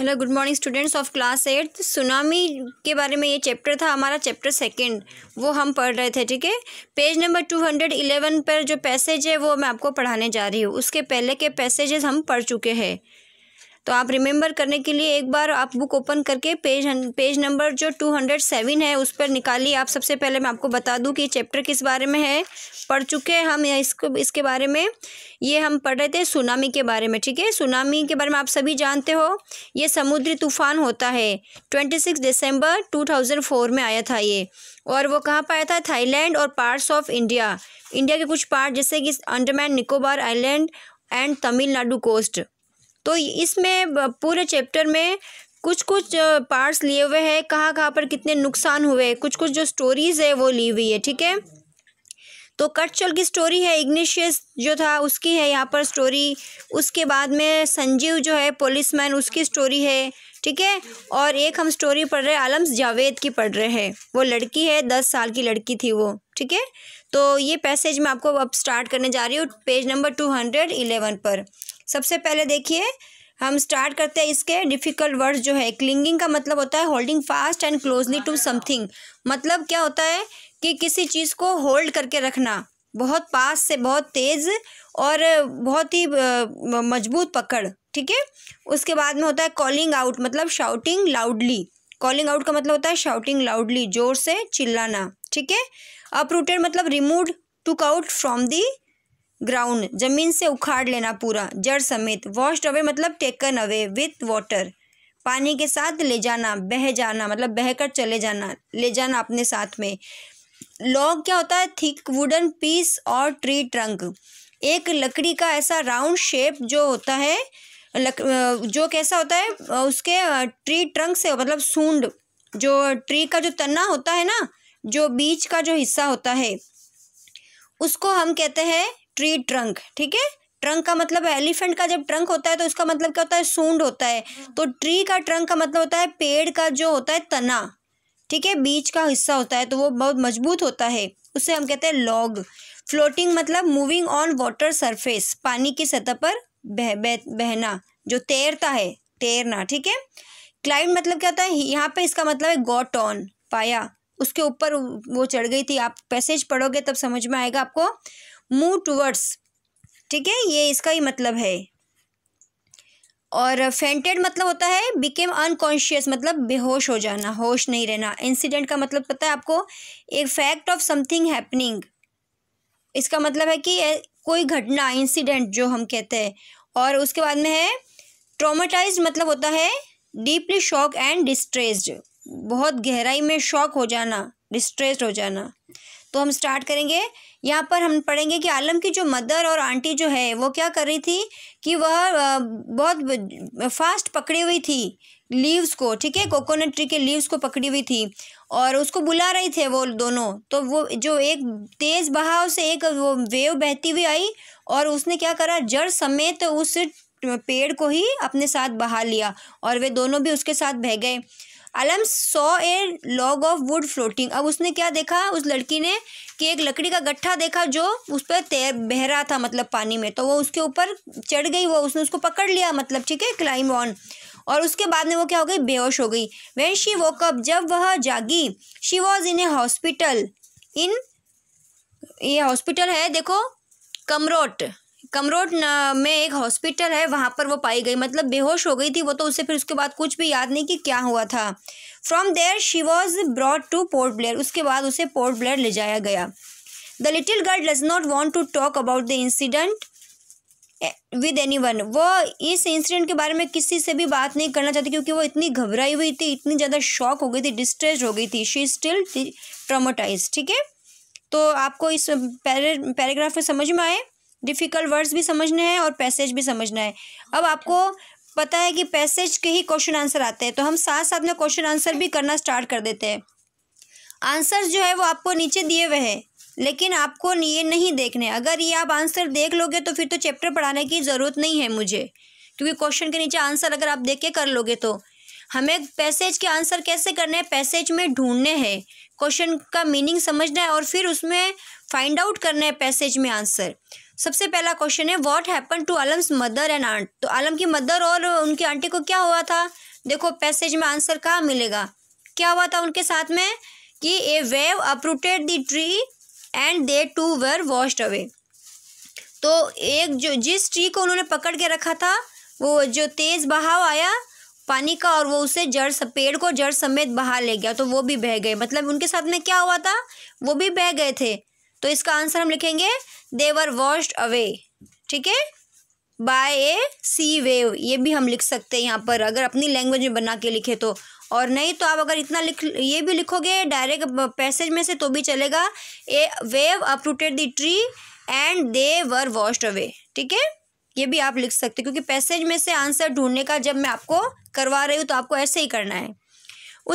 Hello good morning students of class eight tsunami के बारे में ये चैप्टर था हमारा चैप्टर सेकंड वो हम पढ़ रहे थे ठीक है page number two hundred eleven पर जो पैसेज है वो मैं आपको पढ़ाने जा रही हूँ उसके पहले के पैसेजेस हम पढ़ चुके हैं तो आप रिमेंबर करने के लिए एक बार आप बुक ओपन करके पेज पेज नंबर जो टू हंड्रेड सेवन है उस पर निकालिए आप सबसे पहले मैं आपको बता दूं कि चैप्टर किस बारे में है पढ़ चुके हैं हम इसको इसके बारे में ये हम पढ़ रहे थे सुनामी के बारे में ठीक है सुनामी के बारे में आप सभी जानते हो ये समुद्री तूफान होता है ट्वेंटी सिक्स दिसंबर टू थाउजेंड फोर में आया था ये और वो कहाँ पर आया था थाईलैंड और पार्ट्स ऑफ इंडिया इंडिया के कुछ पार्ट जैसे कि Andaman Nicobar island and Tamil Nadu coast तो इसमें पूरे चैप्टर में कुछ कुछ पार्ट्स लिए हुए हैं कहाँ कहाँ पर कितने नुकसान हुए कुछ कुछ जो स्टोरीज़ है वो ली हुई है ठीक है तो कटचल की स्टोरी है इग्निशियस जो था उसकी है यहाँ पर स्टोरी उसके बाद में संजीव जो है पुलिसमैन उसकी स्टोरी है ठीक है और एक हम स्टोरी पढ़ रहे हैं आलम्स जावेद की पढ़ रहे हैं वो लड़की है दस साल की लड़की थी वो ठीक है तो ये पैसेज मैं आपको अब स्टार्ट करने जा रही हूँ page number two hundred eleven पर सबसे पहले देखिए हम स्टार्ट करते हैं इसके डिफ़िकल्ट वर्ड्स जो है क्लिंगिंग का मतलब होता है holding fast and closely to something मतलब क्या होता है कि किसी चीज़ को होल्ड करके रखना बहुत पास से बहुत तेज़ और बहुत ही मजबूत पकड़ ठीक है उसके बाद में होता है कॉलिंग आउट मतलब शाउटिंग लाउडली कॉलिंग आउट का मतलब होता है शाउटिंग लाउडली जोर से चिल्लाना ठीक है अपरूटेड मतलब remove took out from the ground जमीन से उखाड़ लेना पूरा जड़ समेत वॉश्ड अवे मतलब टेकन अवे विथ वाटर पानी के साथ ले जाना बह जाना मतलब बहकर चले जाना ले जाना अपने साथ में लॉग क्या होता है थिक वुडन पीस और ट्री ट्रंक एक लकड़ी का ऐसा राउंड शेप जो होता है लक, जो कैसा होता है उसके ट्री ट्रंक से मतलब सूंड जो ट्री का जो तना होता है ना जो बीच का जो हिस्सा होता है उसको हम कहते हैं ट्री ट्रंक ठीक है ट्रंक का मतलब है एलिफेंट का जब ट्रंक होता है तो उसका मतलब क्या होता है सूंड होता है हाँ। तो ट्री का ट्रंक का मतलब होता है पेड़ का जो होता है तना ठीक है बीच का हिस्सा होता है तो वो बहुत मजबूत होता है उसे हम कहते हैं लॉग फ्लोटिंग मतलब मूविंग ऑन वाटर सरफेस पानी की सतह पर बह, बह बहना जो तैरता है तैरना ठीक है क्लाइंट मतलब क्या होता है यहाँ पे इसका मतलब है गॉट ऑन पाया उसके ऊपर वो चढ़ गई थी आप पैसेज पढ़ोगे तब समझ में आएगा आपको मूव टूवर्ड्स ठीक है ये इसका ही मतलब है और फेंटेड मतलब होता है बिकेम अनकॉन्शियस मतलब बेहोश हो जाना होश नहीं रहना इंसिडेंट का मतलब पता है आपको एक फैक्ट ऑफ समथिंग हैपनिंग इसका मतलब है कि कोई घटना इंसिडेंट जो हम कहते हैं और उसके बाद में है ट्रोमाटाइज मतलब होता है डीपली शॉक एंड डिस्ट्रेस्ड बहुत गहराई में शॉक हो जाना डिस्ट्रेस्ड हो जाना तो हम स्टार्ट करेंगे यहाँ पर हम पढ़ेंगे कि आलम की जो मदर और आंटी जो है वो क्या कर रही थी कि वह बहुत फास्ट पकड़ी हुई थी लीव्स को ठीक है कोकोनट ट्री के लीव्स को पकड़ी हुई थी और उसको बुला रही थे वो दोनों तो वो जो एक तेज़ बहाव से एक वो वेव बहती हुई आई और उसने क्या करा जड़ समेत उस पेड़ को ही अपने साथ बहा लिया और वे दोनों भी उसके साथ बह गए Alam saw a log of wood floating अब उसने क्या देखा उस लड़की ने कि एक लकड़ी का गट्ठा देखा जो उस पर तैर बह रहा था मतलब पानी में तो वो उसके ऊपर चढ़ गई वो उसने उसको पकड़ लिया मतलब ठीक है क्लाइम ऑन और उसके बाद में वो क्या हो गई बेहोश हो गई वैन शी वोकअप जब वह जागी she was in a hospital इन ये हॉस्पिटल है देखो कमरोट कमरोड में एक हॉस्पिटल है वहाँ पर वो पाई गई मतलब बेहोश हो गई थी वो तो उसे फिर उसके बाद कुछ भी याद नहीं कि क्या हुआ था from there she was brought to Port Blair उसके बाद उसे पोर्ट ब्लेयर ले जाया गया the little girl does not want to talk about the incident with anyone वो इस इंसिडेंट के बारे में किसी से भी बात नहीं करना चाहती क्योंकि वो इतनी घबराई हुई थी इतनी ज़्यादा शॉक हो गई थी डिस्ट्रेस हो गई थी शी स्टिल ट्रामोटाइज ठीक है तो आपको इस पैराग्राफ में समझ में आए डिफ़िकल्ट वर्ड्स भी समझने हैं और पैसेज भी समझना है अब आपको पता है कि पैसेज के ही क्वेश्चन आंसर आते हैं तो हम साथ साथ में क्वेश्चन आंसर भी करना स्टार्ट कर देते हैं आंसर जो है वो आपको नीचे दिए हुए हैं लेकिन आपको ये नहीं देखने अगर ये आप आंसर देख लोगे तो फिर तो चैप्टर पढ़ाने की ज़रूरत नहीं है मुझे क्योंकि क्वेश्चन के नीचे आंसर अगर आप देख के कर लोगे तो हमें पैसेज के आंसर कैसे करने हैं पैसेज में ढूंढने हैं क्वेश्चन का मीनिंग समझना है और फिर उसमें फाइंड आउट करना है पैसेज में आंसर सबसे पहला क्वेश्चन है what happen to Alam's mother and aunt तो आलम की मदर और उनकी आंटी को क्या हुआ था देखो पैसेज में आंसर कहाँ मिलेगा क्या हुआ था उनके साथ में कि a wave uprooted the tree and they too were washed away तो एक जो जिस ट्री को उन्होंने पकड़ के रखा था वो जो तेज़ बहाव आया पानी का और वो उसे जड़ पेड़ को जड़ समेत बहा ले गया तो वो भी बह गए मतलब उनके साथ में क्या हुआ था वो भी बह गए थे तो इसका आंसर हम लिखेंगे देवर वॉश्ड अवे ठीक है बाय ए सी वेव ये भी हम लिख सकते हैं यहाँ पर अगर अपनी लैंग्वेज में बना के लिखे तो और नहीं तो आप अगर इतना लिख ये भी लिखोगे डायरेक्ट पैसेज में से तो भी चलेगा a wave uprooted the tree and they were washed away ठीक है ये भी आप लिख सकते हो क्योंकि पैसेज में से आंसर ढूंढने का जब मैं आपको करवा रही हूँ तो आपको ऐसे ही करना है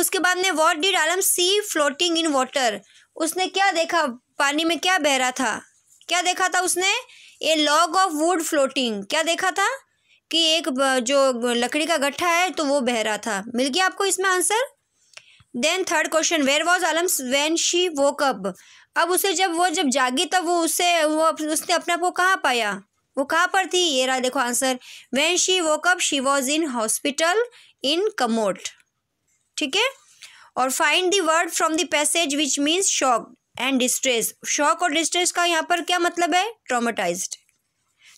उसके बाद में what did Alam see floating in water उसने क्या देखा पानी में क्या बह रहा था क्या देखा था उसने a log of wood floating क्या देखा था कि एक जो लकड़ी का गट्ठा है तो वो बह रहा था मिल गया आपको इसमें answer then third question where was Alam when she वो कब अब उसे जब वो जब जागी तब वो उसे वो उसने अपने आप को कहाँ पाया वो कहाँ पर थी ये रहा देखो answer when she woke up she was in hospital in Kamorta ठीक है और find the word from the passage which means shock and distress shock और डिस्ट्रेस का यहाँ पर क्या मतलब है ट्रोमाटाइज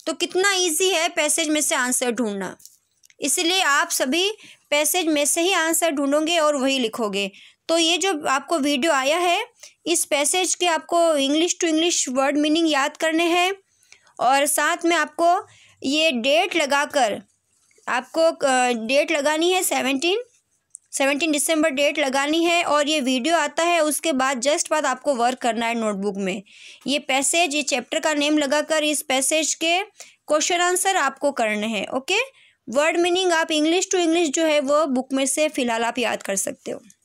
तो कितना ईजी है पैसेज में से आंसर ढूंढना इसलिए आप सभी पैसेज में से ही आंसर ढूंढोगे और वही लिखोगे तो ये जो आपको वीडियो आया है इस पैसेज के आपको English to English word meaning याद करने हैं और साथ में आपको ये डेट लगाकर आपको डेट लगानी है सेवनटीन सेवनटीन दिसंबर डेट लगानी है और ये वीडियो आता है उसके बाद जस्ट बाद आपको वर्क करना है नोटबुक में ये पैसेज ये चैप्टर का नेम लगाकर इस पैसेज के क्वेश्चन आंसर आपको करने हैं ओके वर्ड मीनिंग आप इंग्लिश टू इंग्लिश जो है वो बुक में से फ़िलहाल आप याद कर सकते हो